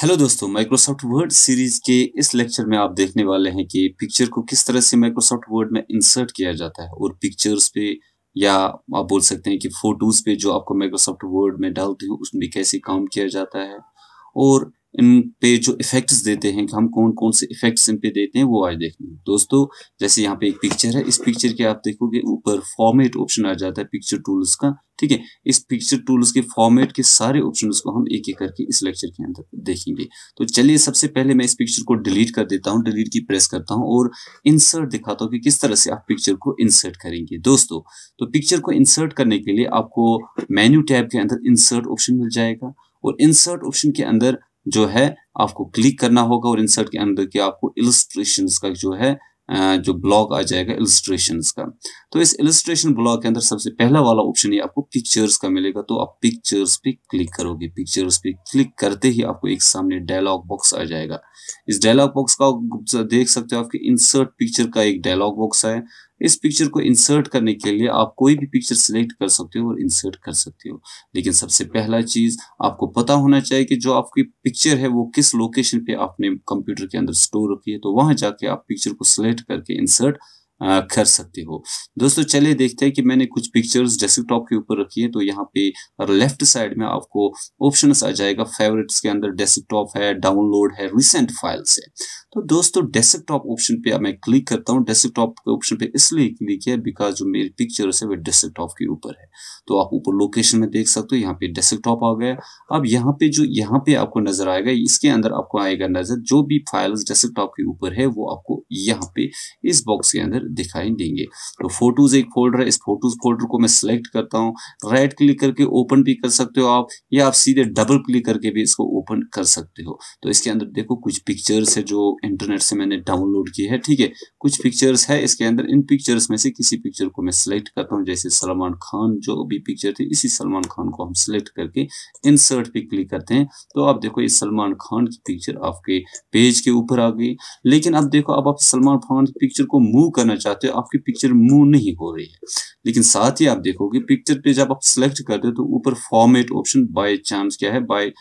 hello दोस्तों Microsoft word series के इस लेक्चर में आप देखने वाले हैं कि पिक्चर को किस तरह से माइक्रोसॉफ्ट वर्ड में इंसर्ट किया जाता है और पिक्चर्स पे या आप बोल सकते हैं कि फोटोज पे जो आपको माइक्रोसॉफ्ट वर्ड में डालते हो उसमें कैसे काम किया जाता है और इन पे जो इफेक्ट्स देते हैं कि हम कौन कौन से इफेक्ट्स इन पे देते हैं वो आज देखेंगे दोस्तों जैसे यहाँ पे एक पिक्चर है इस पिक्चर के आप देखोगे ऊपर फॉर्मेट ऑप्शन आ जाता है पिक्चर टूल्स का ठीक है इस पिक्चर टूल्स के फॉर्मेट के सारे ऑप्शन को हम एक एक करके इस लेक्चर के अंदर देखेंगे तो चलिए सबसे पहले मैं इस पिक्चर को डिलीट कर देता हूँ डिलीट की प्रेस करता हूँ और इंसर्ट दिखाता हूँ कि किस तरह से आप पिक्चर को इंसर्ट करेंगे दोस्तों तो पिक्चर को इंसर्ट करने के लिए आपको मेन्यू टैब के अंदर इंसर्ट ऑप्शन मिल जाएगा और इंसर्ट ऑप्शन के अंदर जो है आपको क्लिक करना होगा और इंसर्ट के अंदर की आपको इलस्ट्रेशन का जो है जो ब्लॉग आ जाएगा इलस्ट्रेशन का तो इस इलस्ट्रेशन ब्लॉग के अंदर सबसे पहला वाला ऑप्शन ये आपको पिक्चर्स का मिलेगा तो आप पिक्चर्स पे क्लिक करोगे पिक्चर्स पे क्लिक करते ही आपको एक सामने डायलॉग बॉक्स आ जाएगा इस डायलॉग बॉक्स का देख सकते हो आपके इंसर्ट पिक्चर का एक डायलॉग बॉक्स है इस पिक्चर को इंसर्ट करने के लिए आप कोई भी पिक्चर सिलेक्ट कर सकते हो और इंसर्ट कर सकते हो लेकिन सबसे पहला चीज आपको पता होना चाहिए कि जो आपकी पिक्चर है वो किस लोकेशन पे आपने कंप्यूटर के अंदर स्टोर रखी है तो वहां जाके आप पिक्चर को सिलेक्ट करके इंसर्ट कर सकते हो दोस्तों चलिए देखते हैं कि मैंने कुछ पिक्चर्स डेस्कटॉप के ऊपर रखी है तो यहाँ पे लेफ्ट साइड में आपको ऑप्शन आ जाएगा फेवरेट्स के अंदर डेस्कटॉप है डाउनलोड है रिसेंट फाइल्स है तो दोस्तों डेस्कटॉप ऑप्शन पे मैं क्लिक करता हूँ डेस्कटॉप के ऑप्शन पे इसलिए क्लिक किया बिकॉज जो मेरी पिक्चर्स है वो डेस्कटॉप के ऊपर है तो आप ऊपर लोकेशन में देख सकते हो यहाँ पे डेस्कटॉप आ गया अब यहाँ पे जो यहाँ पे आपको नजर आएगा इसके अंदर आपको आएगा नजर जो भी फाइल्स डेस्कटॉप के ऊपर है वो आपको यहाँ पे इस बॉक्स के अंदर दिखाई देंगे तो फोटोज एक फोल्डर है इस फोटोज फोल्डर को मैं सिलेक्ट करता हूँ राइट क्लिक करके ओपन भी कर सकते हो आप या आप सीधे डबल क्लिक करके भी इसको ओपन कर सकते हो तो इसके अंदर देखो कुछ पिक्चर्स है जो इंटरनेट से मैंने डाउनलोड किए है ठीक है कुछ पिक्चर्स है इसके अंदर इन पिक्चर्स में से किसी पिक्चर को मैं सिलेक्ट करता हूँ जैसे सलमान खान जो भी पिक्चर थी इसी सलमान खान को हम सिलेक्ट करके इंसर्ट पे क्लिक करते हैं तो आप देखो ये सलमान खान की पिक्चर आपके पेज के ऊपर आ गई लेकिन अब देखो अब आप सलमान खान की पिक्चर को मूव करना चाहते हो आपकी पिक्चर मूव नहीं हो रही है लेकिन साथ ही आप देखोगे पिक्चर पे जब आप सेलेक्ट करते हो तो ऊपर फॉर्मेट ऑप्शन बाय चांस क्या है बाय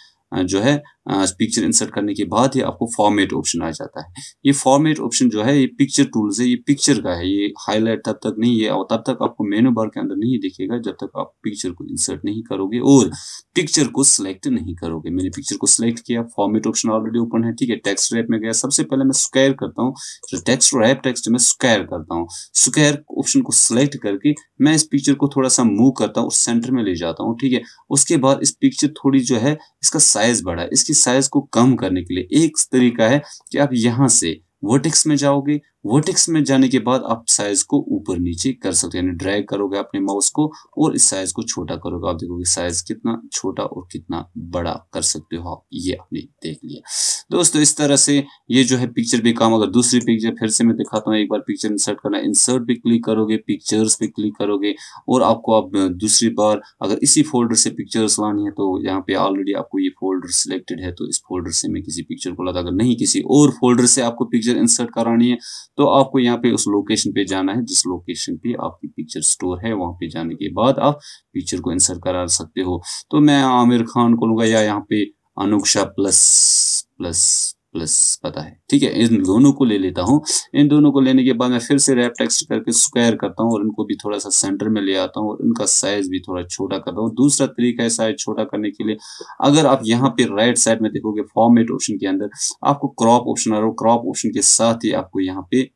जो है पिक्चर इंसर्ट करने के बाद ही आपको फॉर्मेट ऑप्शन आ जाता है ये फॉर्मेट ऑप्शन जो है ये पिक्चर टूल से ये पिक्चर का है ये हाईलाइट तब तक नहीं है और तब तक आपको मेनू बार के अंदर नहीं दिखेगा जब तक आप पिक्चर को इंसर्ट नहीं करोगे और पिक्चर को सिलेक्ट नहीं करोगे मैंने पिक्चर को सिलेक्ट किया फॉर्मेट ऑप्शन ऑलरेडी ओपन है ठीक है टेक्स्ट रैप में गया सबसे पहले मैं स्क्वायर करता हूँ टेक्स्ट रैप टेक्स्ट में स्क्वायर करता हूँ स्क्वायर ऑप्शन को सिलेक्ट करके मैं इस पिक्चर को थोड़ा सा मूव करता हूँ सेंटर में ले जाता हूँ ठीक है उसके बाद इस पिक्चर थोड़ी जो है इसका साइज बढ़ा इसकी साइज को कम करने के लिए एक तरीका है कि आप यहाँ से वर्टेक्स में जाओगे वर्टिक्स में जाने के बाद आप साइज को ऊपर नीचे कर सकते हैं यानी ड्रैग करोगे अपने माउस को और इस साइज को छोटा करोगे आप देखोगे साइज कितना छोटा और कितना बड़ा कर सकते हो आप ये आपने देख लिया दोस्तों इस तरह से ये जो है पिक्चर भी काम अगर दूसरी पिक्चर फिर से मैं दिखाता हूँ एक बार पिक्चर इंसर्ट करना इंसर्ट पे क्लिक करोगे पिक्चर्स पे क्लिक करोगे और आपको आप दूसरी बार अगर इसी फोल्डर से पिक्चर्स लानी है तो यहाँ पे ऑलरेडी आपको ये फोल्डर सिलेक्टेड है तो इस फोल्डर से मैं किसी पिक्चर को लगा अगर नहीं किसी और फोल्डर से आपको पिक्चर इंसर्ट करानी है तो आपको यहाँ पे उस लोकेशन पे जाना है जिस लोकेशन पे आपकी पिक्चर स्टोर है वहां पे जाने के बाद आप पिक्चर को इंसर्ट करा सकते हो तो मैं आमिर खान को लूंगा या यहाँ पे अनुक्षा प्लस प्लस प्लस पता है ठीक है इन दोनों को ले लेता हूँ इन दोनों को लेने के बाद मैं फिर से रैप टेक्स्ट करके स्क्वायर करता हूँ और इनको भी थोड़ा सा सेंटर में ले आता हूँ और इनका साइज भी थोड़ा छोटा करता हूँ दूसरा तरीका है साइज छोटा करने के लिए अगर आप यहाँ पे राइट साइड में देखोगे फॉर्मेट ऑप्शन के अंदर आपको क्रॉप ऑप्शन आ रहा हो क्रॉप ऑप्शन के साथ ही आपको यहाँ पे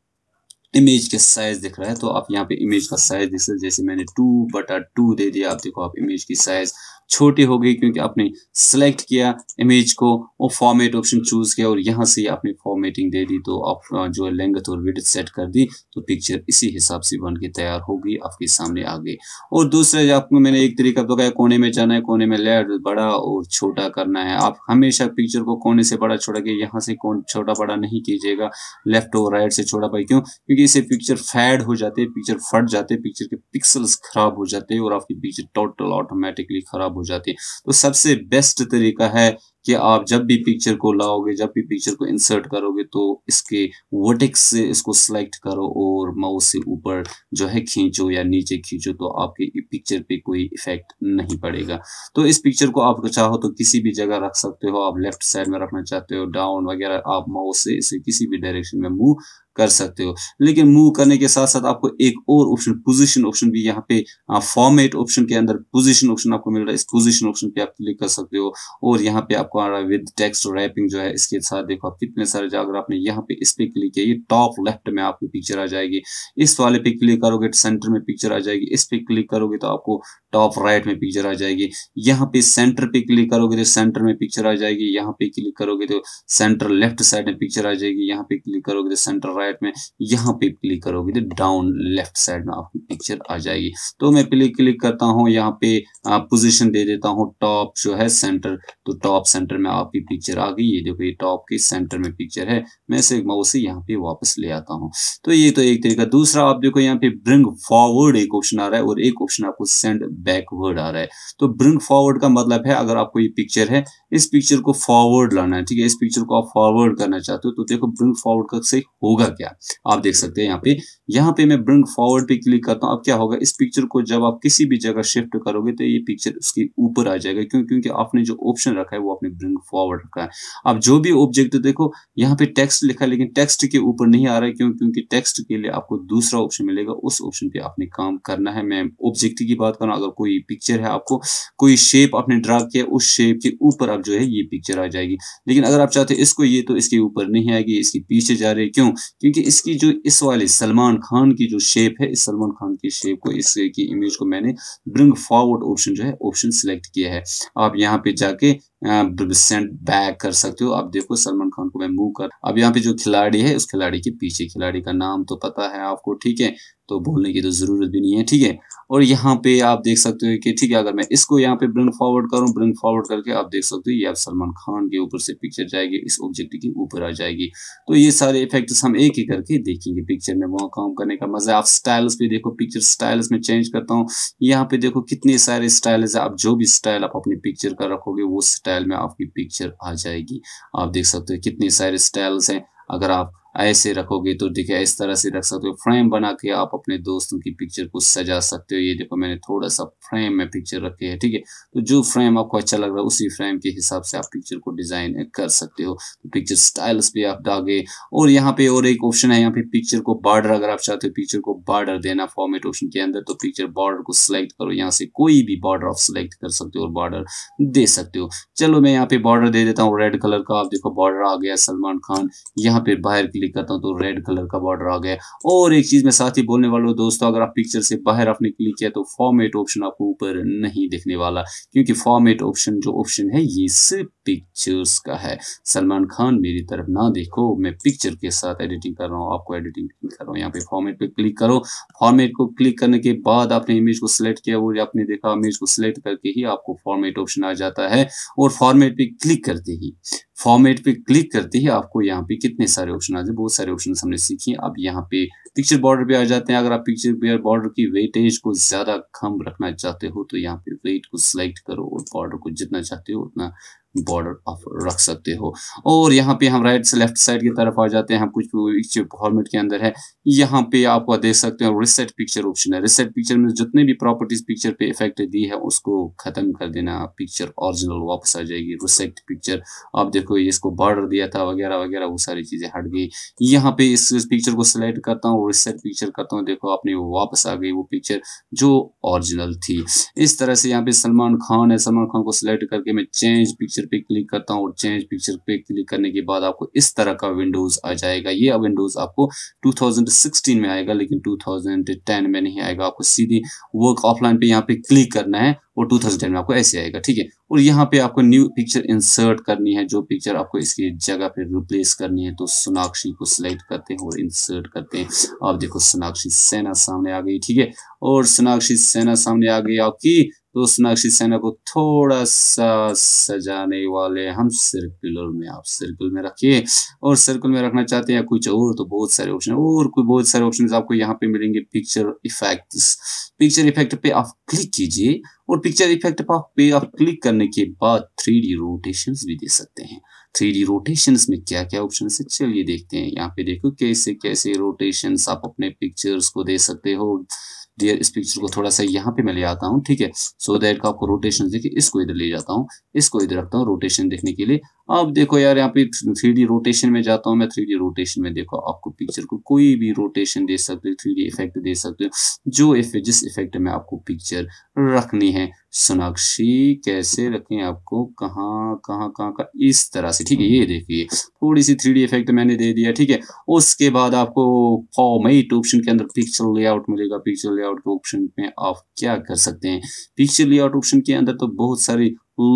इमेज के साइज दिख रहा है तो आप यहाँ पे इमेज का साइज देख सकते जैसे मैंने टू बटा टू दे दिया आप देखो आप इमेज की साइज छोटी हो गई क्योंकि आपने सेलेक्ट किया इमेज को और फॉर्मेट ऑप्शन चूज किया और यहाँ से आपने फॉर्मेटिंग दे दी तो आप जो है और विड्थ सेट कर दी तो पिक्चर इसी हिसाब से बन के तैयार होगी आपके सामने आ गई और दूसरा आपको मैंने एक तरीका बताया कोने में जाना है कोने में लेट बड़ा और छोटा करना है आप हमेशा पिक्चर को कोने से बड़ा छोड़ा के यहाँ से छोटा बड़ा नहीं कीजिएगा लेफ्ट और राइट से छोटा पाई क्यों क्योंकि तरीके से पिक्चर फैड हो जाते हैं पिक्चर फट जाते हैं पिक्चर के पिक्सल्स खराब हो जाते हैं और आपकी पिक्चर टोटल ऑटोमेटिकली खराब हो जाती है तो सबसे बेस्ट तरीका है कि आप जब भी पिक्चर को लाओगे जब भी पिक्चर को इंसर्ट करोगे तो इसके वर्टिक्स से इसको सिलेक्ट करो और माउस से ऊपर जो है खींचो या नीचे खींचो तो आपके पिक्चर पे कोई इफेक्ट नहीं पड़ेगा तो इस पिक्चर को आप चाहो तो किसी भी जगह रख सकते हो आप लेफ्ट साइड में रखना चाहते हो डाउन वगैरह आप माउस से इसे किसी भी डायरेक्शन में मूव कर सकते हो लेकिन मूव करने के साथ साथ आपको एक और ऑप्शन पोजीशन ऑप्शन भी यहाँ पे फॉर्मेट ऑप्शन के अंदर पोजीशन ऑप्शन आपको मिल रहा है इस पोजीशन ऑप्शन पे आप क्लिक कर सकते हो और यहाँ पे आपको आ रहा है विद टेक्स्ट रैपिंग जो है इसके साथ देखो आप कितने सारे अगर आपने यहाँ पे इस पे क्लिक किया ये टॉप लेफ्ट में आपकी पिक्चर आ जाएगी इस वाले पे क्लिक करोगे सेंटर में पिक्चर आ जाएगी इस पे क्लिक करोगे तो आपको टॉप राइट में पिक्चर आ जाएगी यहाँ पे सेंटर पे क्लिक करोगे तो सेंटर में पिक्चर आ जाएगी यहाँ पे क्लिक करोगे तो सेंटर लेफ्ट साइड में पिक्चर आ जाएगी यहाँ पे क्लिक करोगे तो सेंटर राइट में यहाँ पे क्लिक करोगे तो डाउन लेफ्ट साइड में आपकी पिक्चर आ जाएगी तो मैं प्ले क्लिक करता हूँ यहाँ पे पोजिशन दे देता हूँ टॉप जो है सेंटर तो टॉप सेंटर में आपकी पिक्चर आ गई ये देखो ये टॉप के सेंटर में पिक्चर है मैं इसे माउस यहाँ पे वापस ले आता हूँ तो ये तो एक तरीका दूसरा आप देखो यहाँ पे ब्रिंग फॉरवर्ड एक ऑप्शन आ रहा है और एक ऑप्शन आपको सेंड बैकवर्ड आ रहा है तो ब्रिंग फॉरवर्ड का मतलब है अगर आपको ये पिक्चर है इस पिक्चर को फॉरवर्ड लाना है ठीक है इस पिक्चर को आप फॉरवर्ड करना चाहते हो तो देखो ब्रिंग फॉरवर्ड का से होगा कर दिया आप देख सकते हैं यहाँ पे यहाँ पे मैं ब्रिंग फॉरवर्ड पे क्लिक करता हूँ अब क्या होगा इस पिक्चर को जब आप किसी भी जगह शिफ्ट करोगे तो ये पिक्चर उसके ऊपर आ जाएगा क्यों क्योंकि आपने जो ऑप्शन रखा है वो आपने ब्रिंग फॉरवर्ड रखा है अब जो भी ऑब्जेक्ट देखो यहाँ पे टेक्स्ट लिखा है लेकिन टेक्स्ट के ऊपर नहीं आ रहा है क्यों क्योंकि टेक्स्ट के लिए आपको दूसरा ऑप्शन मिलेगा उस ऑप्शन पे आपने काम करना है मैं ऑब्जेक्ट की बात करूँ अगर कोई पिक्चर है आपको कोई शेप आपने ड्रा किया उस शेप के ऊपर आप जो है ये पिक्चर आ जाएगी लेकिन अगर आप चाहते इसको ये तो इसके ऊपर नहीं आएगी इसके पीछे जा रही है क्यों क्योंकि इसकी जो इस वाले सलमान खान की जो शेप है इस सलमान खान की शेप को इस की इमेज को मैंने ब्रिंग फॉरवर्ड ऑप्शन जो है ऑप्शन सिलेक्ट किया है आप यहाँ पे जाके सेंड बैक कर सकते हो आप देखो सलमान खान को मैं मूव कर अब यहाँ पे जो खिलाड़ी है उस खिलाड़ी के पीछे खिलाड़ी का नाम तो पता है आपको ठीक है तो बोलने की तो ज़रूरत भी नहीं है ठीक है और यहाँ पे आप देख सकते हो कि ठीक है अगर मैं इसको यहाँ पे ब्रिंग फॉरवर्ड करूँ ब्रिंग फॉरवर्ड करके आप देख सकते हो ये आप सलमान खान के ऊपर से पिक्चर जाएगी इस ऑब्जेक्ट के ऊपर आ जाएगी तो ये सारे इफेक्ट्स हम एक ही करके देखेंगे पिक्चर में वहाँ काम करने का मजा आप स्टाइल्स भी देखो पिक्चर स्टाइल्स में चेंज करता हूँ यहाँ पे देखो कितने सारे स्टाइल्स आप जो भी स्टाइल आप अपनी पिक्चर का रखोगे वो स्टाइल में आपकी पिक्चर आ जाएगी आप देख सकते हो कितने सारे स्टाइल्स हैं अगर आप ऐसे रखोगे तो देखिए इस तरह से रख सकते हो फ्रेम बना के आप अपने दोस्तों की पिक्चर को सजा सकते हो ये देखो मैंने थोड़ा सा फ्रेम में पिक्चर रखी है ठीक है तो जो फ्रेम आपको अच्छा लग रहा है उसी फ्रेम के हिसाब से आप पिक्चर को डिजाइन कर सकते हो तो पिक्चर स्टाइल्स पे आप डागे और यहाँ पे और एक ऑप्शन है यहाँ पे पिक्चर को बॉर्डर अगर आप चाहते हो पिक्चर को बॉर्डर देना फॉर्मेट ऑप्शन के अंदर तो पिक्चर बॉर्डर को सिलेक्ट करो यहाँ से कोई भी बॉर्डर आप सिलेक्ट कर सकते हो और बॉर्डर दे सकते हो चलो मैं यहाँ पे बॉर्डर दे देता हूँ रेड कलर का आप देखो बॉर्डर आ गया सलमान खान यहाँ पे बाहर की क्लिक करता हूँ तो रेड कलर का बॉर्डर आ गया और एक चीज़ मैं साथ ही बोलने वाला हूँ दोस्तों अगर आप पिक्चर से बाहर आपने क्लिक किया तो फॉर्मेट ऑप्शन आपको ऊपर नहीं दिखने वाला क्योंकि फॉर्मेट ऑप्शन जो ऑप्शन है ये सिर्फ पिक्चर्स का है सलमान खान मेरी तरफ ना देखो मैं पिक्चर के साथ एडिटिंग कर रहा हूँ आपको एडिटिंग कर रहा हूँ यहाँ पे फॉर्मेट पे क्लिक करो फॉर्मेट को क्लिक करने के बाद आपने इमेज को सिलेक्ट किया वो आपने देखा इमेज को सिलेक्ट करके ही आपको फॉर्मेट ऑप्शन आ जाता है और फॉर्मेट पे क्लिक करते ही फॉर्मेट पे क्लिक करते ही आपको यहाँ पे कितने सारे ऑप्शन आते हैं बहुत सारे ऑप्शन हमने सीखे अब यहाँ पे पिक्चर बॉर्डर पे आ जाते हैं अगर आप पिक्चर बॉर्डर की वेटेज को ज़्यादा कम रखना चाहते हो तो यहाँ पे वेट को सिलेक्ट करो और बॉर्डर को जितना चाहते हो उतना बॉर्डर आप रख सकते हो और यहाँ पे हम राइट से लेफ्ट साइड की तरफ आ जाते हैं हम कुछ फॉर्मेट के अंदर है यहाँ पे आप देख सकते हो रिसेट पिक्चर ऑप्शन है रिसेट पिक्चर में जितने भी प्रॉपर्टीज पिक्चर पे इफेक्ट दी है उसको खत्म कर देना पिक्चर ओरिजिनल वापस आ जाएगी रिसेट पिक्चर आप देखो इसको बॉर्डर दिया था वगैरह वगैरह वो सारी चीज़ें हट गई यहाँ पे इस, पिक्चर को सिलेक्ट करता हूँ रिसेट पिक्चर करता हूँ देखो अपनी वापस आ गई वो पिक्चर जो ऑरिजिनल थी इस तरह से यहाँ पे सलमान खान है सलमान खान को सिलेक्ट करके मैं चेंज पिक्चर पिक्चर पे क्लिक करता हूँ और चेंज पिक्चर पे क्लिक करने के बाद आपको इस तरह का विंडोज आ जाएगा ये विंडोज आपको 2016 में आएगा लेकिन 2010 में नहीं आएगा आपको सीधी वर्क ऑफलाइन पे यहाँ पे क्लिक करना है और 2010 में आपको ऐसे आएगा ठीक है और यहाँ पे आपको न्यू पिक्चर इंसर्ट करनी है जो पिक्चर आपको इसकी जगह पे रिप्लेस करनी है तो सोनाक्षी को सिलेक्ट करते हैं और इंसर्ट करते हैं आप देखो सोनाक्षी सेना सामने आ गई ठीक है और सोनाक्षी सेना सामने आ गई आपकी तो उस सेना को थोड़ा सा सजाने वाले हम सर्कुलर में आप सर्कल में रखिए और सर्कल में रखना चाहते हैं या कुछ और तो बहुत सारे ऑप्शन और कोई बहुत सारे ऑप्शन आपको यहाँ पे मिलेंगे पिक्चर इफेक्ट्स पिक्चर इफेक्ट पे आप क्लिक कीजिए और पिक्चर इफेक्ट पे आप पे आप क्लिक करने के बाद थ्री डी रोटेशन भी दे सकते हैं थ्री डी रोटेशन में क्या क्या ऑप्शन है चलिए देखते हैं यहाँ पे देखो कैसे कैसे रोटेशन आप अपने पिक्चर्स को दे सकते हो डियर इस पिक्चर को थोड़ा सा यहाँ पे मैं ले आता हूँ ठीक है सो दैट का आपको रोटेशन देखिए इसको इधर ले जाता हूँ इसको इधर रखता हूँ रोटेशन देखने के लिए अब देखो यार यहाँ पे थ्री रोटेशन में जाता हूँ मैं थ्री रोटेशन में देखो आपको पिक्चर को कोई भी रोटेशन दे सकते हो थ्री इफेक्ट दे सकते हो जो इफेक्ट जिस इफेक्ट में आपको पिक्चर रखनी है सोनाक्षी कैसे रखें आपको कहाँ कहाँ कहाँ का इस तरह से ठीक है ये देखिए थोड़ी सी थ्री इफेक्ट मैंने दे दिया ठीक है उसके बाद आपको फॉर्मेट ऑप्शन के अंदर पिक्चर लेआउट मिलेगा पिक्चर लेआउट के ऑप्शन में आप क्या कर सकते हैं पिक्चर लेआउट ऑप्शन के अंदर तो बहुत सारी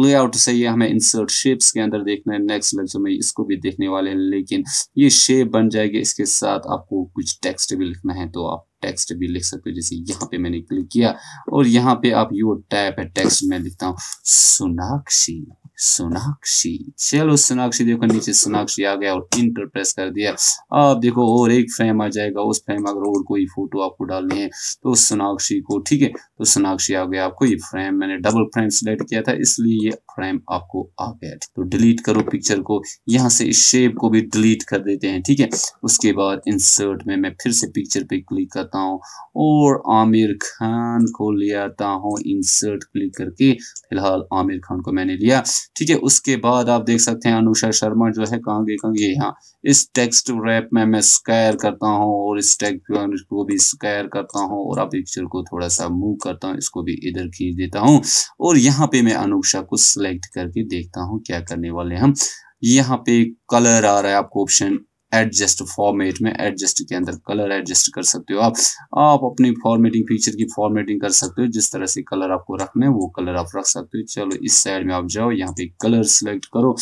लेआउट सही है हमें इंसर्ट शेप्स के अंदर देखना है नेक्स्ट लेक्चर में इसको भी देखने वाले हैं लेकिन ये शेप बन जाएगी इसके साथ आपको कुछ टेक्स्ट भी लिखना है तो आप टेक्स्ट भी लिख सकते हो जैसे यहाँ पे मैंने क्लिक किया और यहाँ पे आप यू टैप है टेक्स्ट में लिखता हूँ सोनाक्षी सोनाक्षी चलो सोनाक्षी देखो नीचे सोनाक्षी आ गया और इंटर प्रेस कर दिया आप देखो और एक फ्रेम आ जाएगा उस फ्रेम अगर और कोई फोटो आपको डालनी है तो सोनाक्षी को ठीक है तो सोनाक्षी आ गया आपको ये फ्रेम मैंने डबल फ्रेम सिलेक्ट किया था इसलिए ये फ्रेम आपको आ गया तो डिलीट करो पिक्चर को यहाँ से इस शेप को भी डिलीट कर देते हैं ठीक है उसके बाद इंसर्ट में मैं फिर से पिक्चर पे क्लिक करता आता हूँ और आमिर खान को ले आता हूँ इंसर्ट क्लिक करके फिलहाल आमिर खान को मैंने लिया ठीक है उसके बाद आप देख सकते हैं अनुषा शर्मा जो है कहाँ गए कहाँ गई यहाँ इस टेक्स्ट रैप में मैं स्कैर करता हूँ और इस टेक्स्ट को भी स्कैर करता हूँ और आप पिक्चर को थोड़ा सा मूव करता हूँ इसको भी इधर खींच देता हूँ और यहाँ पे मैं अनुषा को सिलेक्ट करके देखता हूँ क्या करने वाले हम यहाँ पे कलर आ रहा है आपको ऑप्शन एडजस्ट फॉर्मेट में एडजस्ट के अंदर कलर एडजस्ट कर सकते हो आप आप अपनी फॉर्मेटिंग फीचर की फॉर्मेटिंग कर सकते हो जिस तरह से कलर आपको रखना है वो कलर आप रख सकते हो चलो इस साइड में आप जाओ यहाँ पे कलर सेलेक्ट करो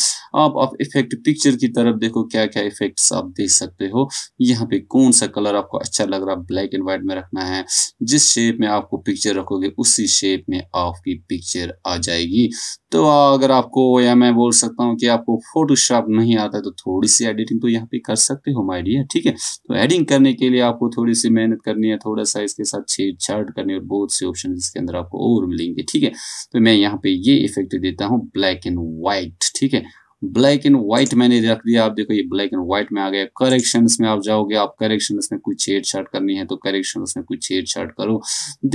आप आप इफेक्ट पिक्चर की तरफ देखो क्या क्या इफेक्ट्स आप देख सकते हो यहाँ पे कौन सा कलर आपको अच्छा लग रहा है ब्लैक एंड व्हाइट में रखना है जिस शेप में आपको पिक्चर रखोगे उसी शेप में आपकी पिक्चर आ जाएगी तो अगर आपको या मैं बोल सकता हूँ कि आपको फोटोशॉप नहीं आता तो थोड़ी सी एडिटिंग तो यहाँ पे कर कर सकते हो माय डियर ठीक है तो एडिंग करने के लिए आपको थोड़ी सी मेहनत करनी है थोड़ा सा इसके साथ छेड़छाड़ करनी है और बहुत से ऑप्शन इसके अंदर आपको और मिलेंगे ठीक है तो मैं यहाँ पे ये इफेक्ट देता हूँ ब्लैक एंड व्हाइट ठीक है ब्लैक एंड व्हाइट मैंने रख दिया आप देखो ये ब्लैक एंड व्हाइट में आ गया करेक्शन में आप जाओगे आप करेक्शन में कुछ छेड़ छाट करनी है तो करेक्शन में कुछ छेड़ छाट करो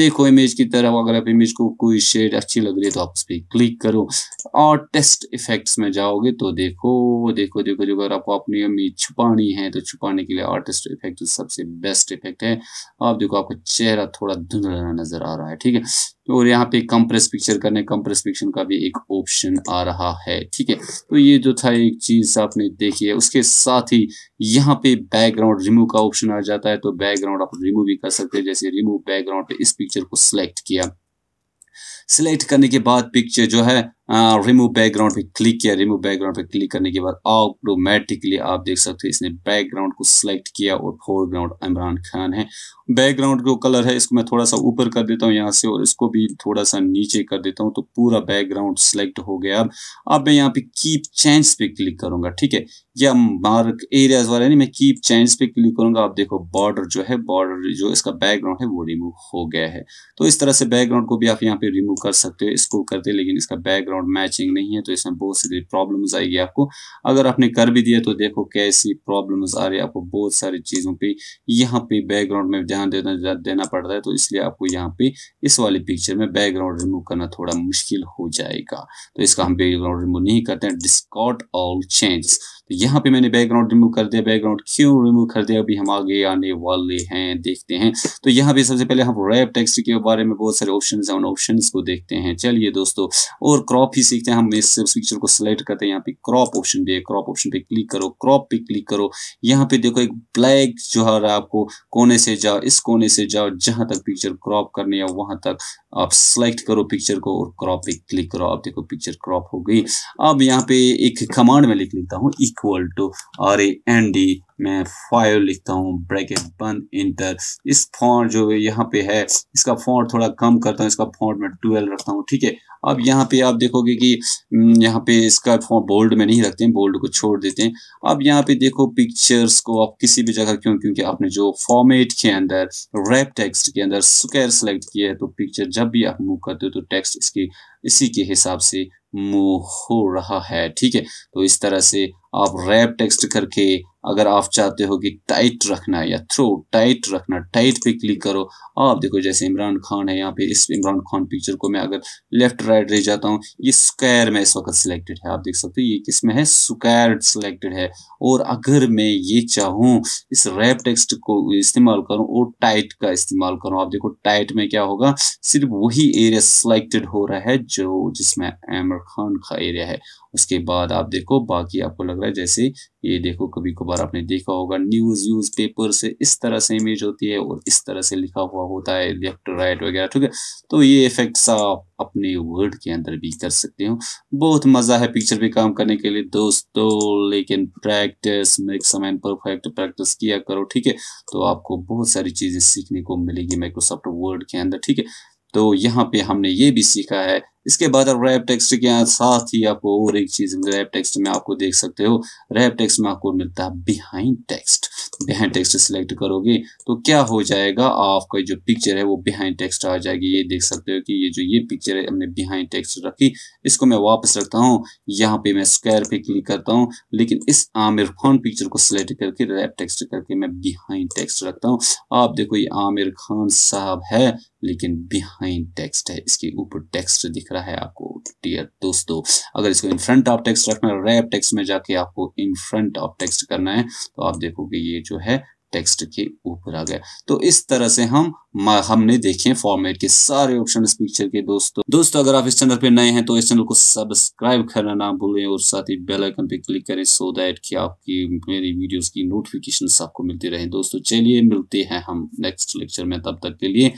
देखो इमेज की तरफ अगर आप इमेज को कोई शेड अच्छी लग रही है तो आप उस पर क्लिक करो और टेस्ट इफेक्ट्स में जाओगे तो देखो देखो देखो देखो अगर आपको अपनी इमेज छुपानी है तो छुपाने के लिए आर्टिस्ट इफेक्ट सबसे बेस्ट इफेक्ट है आप देखो आपका चेहरा थोड़ा धुंधला नजर आ रहा है ठीक है और यहाँ पे कंप्रेस पिक्चर करने कंप्रेस पिक्चर का भी एक ऑप्शन आ रहा है ठीक है तो ये जो था एक चीज़ आपने देखी है उसके साथ ही यहाँ पे बैकग्राउंड रिमूव का ऑप्शन आ जाता है तो बैकग्राउंड आप रिमूव भी कर सकते हैं जैसे रिमूव बैकग्राउंड पे इस पिक्चर को सिलेक्ट किया सिलेक्ट करने के बाद पिक्चर जो है रिमूव हाँ, बैकग्राउंड पे क्लिक किया रिमूव बैकग्राउंड पे क्लिक करने के बाद ऑटोमेटिकली आप देख सकते हो इसने बैकग्राउंड को सिलेक्ट किया और फोरग्राउंड इमरान खान है बैकग्राउंड जो कलर है इसको मैं थोड़ा सा ऊपर कर देता हूँ यहाँ से और इसको भी थोड़ा सा नीचे कर देता हूँ तो पूरा बैकग्राउंड सिलेक्ट हो गया अब अब मैं यहाँ पे कीप चेंज पे क्लिक करूंगा ठीक है या मार्क एरियाज वाले नहीं मैं कीप चेंज पे क्लिक करूंगा आप देखो बॉर्डर जो है बॉर्डर जो इसका बैकग्राउंड है वो रिमूव हो गया है तो इस तरह से बैकग्राउंड को भी आप यहाँ पे रिमूव कर सकते हो इसको करते लेकिन इसका बैकग्राउंड और मैचिंग नहीं है तो इसमें बहुत सारी प्रॉब्लम्स आएगी आपको अगर आपने कर भी दिया तो देखो कैसी प्रॉब्लम्स आ रही है आपको बहुत सारी चीज़ों पे यहाँ पे बैकग्राउंड में ध्यान देना देना पड़ रहा है तो इसलिए आपको यहाँ पे इस वाली पिक्चर में बैकग्राउंड रिमूव करना थोड़ा मुश्किल हो जाएगा तो इसका हम बैकग्राउंड रिमूव नहीं करते हैं डिस्कॉट ऑल चेंज तो यहाँ पे मैंने बैकग्राउंड रिमूव कर दिया बैकग्राउंड क्यों रिमूव कर दिया अभी हम आगे आने वाले हैं देखते हैं तो यहाँ पे सबसे पहले हम रैप टेक्स्ट के बारे में बहुत सारे ऑप्शन है उन ऑप्शन को देखते हैं चलिए दोस्तों और क्रॉप ही सीखते हैं हम इस पिक्चर को सिलेक्ट करते हैं यहाँ पे क्रॉप ऑप्शन भी है क्रॉप ऑप्शन पे क्लिक करो क्रॉप पे क्लिक करो यहाँ पे देखो एक ब्लैक जो है आपको कोने से जाओ इस कोने से जाओ जहां तक पिक्चर क्रॉप करनी है वहां तक आप सेलेक्ट करो पिक्चर को और क्रॉप पे क्लिक करो आप देखो पिक्चर क्रॉप हो गई अब यहाँ पे एक कमांड में लिख लेता हूँ equal to R A N D मैं फाइव लिखता हूँ ब्रैकेट बंद इंटर इस फॉन्ट जो यहाँ पे है इसका फॉन्ट थोड़ा कम करता हूँ इसका फॉन्ट मैं ट्वेल्व रखता हूँ ठीक है अब यहाँ पे आप देखोगे कि हम्म, यहाँ पे इसका फॉन्ट बोल्ड में नहीं रखते हैं बोल्ड को छोड़ देते हैं अब यहाँ पे देखो पिक्चर्स को आप किसी भी जगह क्यों क्योंकि आपने जो फॉर्मेट के अंदर रैप टेक्स्ट के अंदर स्क्वायर सेलेक्ट किया है तो पिक्चर जब भी आप मूव करते हो तो टेक्स्ट इसकी इसी के हिसाब से मूव हो रहा है ठीक है तो इस तरह से आप रैप टेक्स्ट करके अगर आप चाहते हो कि टाइट रखना या थ्रो टाइट रखना टाइट पे क्लिक करो आप देखो जैसे इमरान खान है यहाँ पे इस इमरान खान पिक्चर को मैं अगर लेफ्ट राइट ले जाता हूँ ये स्क्वायर में इस वक्त सिलेक्टेड है आप देख सकते हो ये किस में है स्क्वायर सिलेक्टेड है और अगर मैं ये चाहूँ इस रैप टेक्स्ट को इस्तेमाल करूँ और टाइट का इस्तेमाल करूँ आप देखो टाइट में क्या होगा सिर्फ वही एरिया सिलेक्टेड हो रहा है जो जिसमें आमिर खान का एरिया है उसके बाद आप देखो बाकी आपको लग रहा है जैसे ये देखो कभी कभार आपने देखा होगा न्यूज़ न्यूज़ पेपर से इस तरह से इमेज होती है और इस तरह से लिखा हुआ होता है लेफ्ट राइट वगैरह ठीक है तो ये इफेक्ट्स आप अपने वर्ड के अंदर भी कर सकते हो बहुत मज़ा है पिक्चर पे काम करने के लिए दोस्तों लेकिन practice make and perfect practice किया करो ठीक है तो आपको बहुत सारी चीज़ें सीखने को मिलेगी माइक्रोसॉफ्ट वर्ड के अंदर ठीक है तो यहाँ पे हमने ये भी सीखा है इसके बाद आप रैप टेक्स्ट के साथ ही आपको और एक चीज़ रैप टेक्स्ट में आपको देख सकते हो रैप टेक्स्ट में आपको मिलता है behind text behind text select करोगे तो क्या हो जाएगा आपका जो पिक्चर है वो बिहाइंड टेक्स्ट आ जाएगी ये देख सकते हो कि ये जो ये पिक्चर है हमने बिहाइंड टेक्स्ट रखी इसको मैं वापस रखता हूँ यहाँ पे मैं स्क्वायर पे क्लिक करता हूँ लेकिन इस आमिर खान पिक्चर को सिलेक्ट करके रैप टेक्स्ट करके मैं बिहाइंड टेक्स्ट रखता हूँ आप देखो ये आमिर खान साहब है लेकिन बिहाइंड टेक्स्ट है इसके ऊपर टेक्स्ट दिख दिख रहा है आपको डियर दोस्तों अगर इसको इन फ्रंट ऑफ टेक्स्ट रखना है रैप टेक्स्ट में जाके आपको इन फ्रंट ऑफ टेक्स्ट करना है तो आप देखोगे ये जो है टेक्स्ट के ऊपर आ गया तो इस तरह से हम हमने देखे फॉर्मेट के सारे ऑप्शन इस पिक्चर के दोस्तों दोस्तों अगर आप इस चैनल पे नए हैं तो इस चैनल को सब्सक्राइब करना ना भूलें और साथ ही बेल आइकन पे क्लिक करें सो दैट कि आपकी मेरी वीडियोस की नोटिफिकेशन आपको मिलती रहे दोस्तों चलिए मिलते हैं हम नेक्स्ट लेक्चर में तब तक के लिए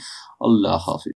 अल्लाह हाफिज